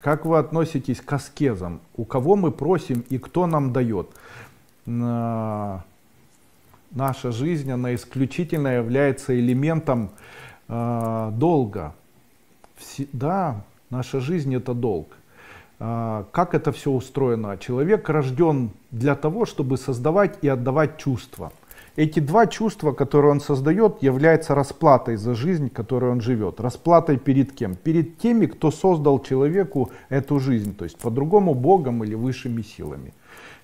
Как вы относитесь к аскезам? У кого мы просим и кто нам дает? Наша жизнь, она исключительно является элементом э, долга. Все, да, наша жизнь это долг. Э, как это все устроено? Человек рожден для того, чтобы создавать и отдавать чувства. Эти два чувства, которые он создает, являются расплатой за жизнь, которую он живет. Расплатой перед кем? Перед теми, кто создал человеку эту жизнь, то есть по-другому Богом или высшими силами.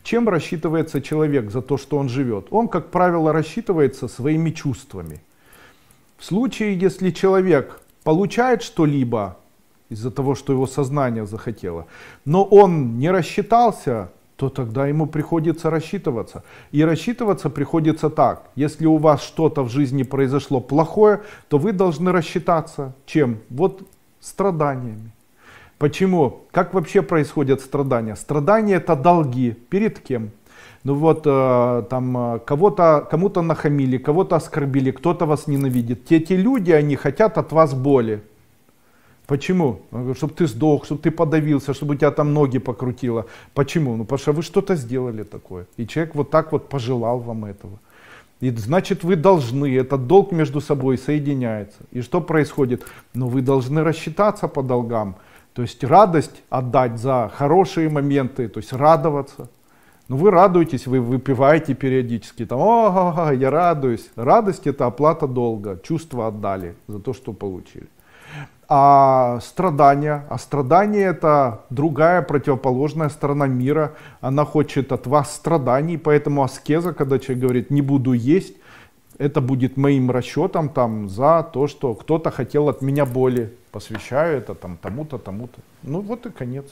Чем рассчитывается человек за то, что он живет? Он, как правило, рассчитывается своими чувствами. В случае, если человек получает что-либо из-за того, что его сознание захотело, но он не рассчитался то тогда ему приходится рассчитываться. И рассчитываться приходится так. Если у вас что-то в жизни произошло плохое, то вы должны рассчитаться. Чем? Вот страданиями. Почему? Как вообще происходят страдания? Страдания это долги. Перед кем? ну вот э, там э, кого-то кому-то нахамили, кого-то оскорбили, кто-то вас ненавидит. Те, те люди, они хотят от вас боли. Почему? чтобы ты сдох, чтобы ты подавился, чтобы у тебя там ноги покрутило. Почему? Ну, потому что вы что-то сделали такое. И человек вот так вот пожелал вам этого. И значит, вы должны, этот долг между собой соединяется. И что происходит? Но ну, вы должны рассчитаться по долгам. То есть радость отдать за хорошие моменты, то есть радоваться. Ну вы радуетесь, вы выпиваете периодически, там, о, я радуюсь. Радость это оплата долга, чувство отдали за то, что получили а страдания. А страдания это другая противоположная сторона мира. Она хочет от вас страданий, поэтому аскеза, когда человек говорит «не буду есть», это будет моим расчетом там, за то, что кто-то хотел от меня боли. Посвящаю это там, тому-то, тому-то. Ну вот и конец.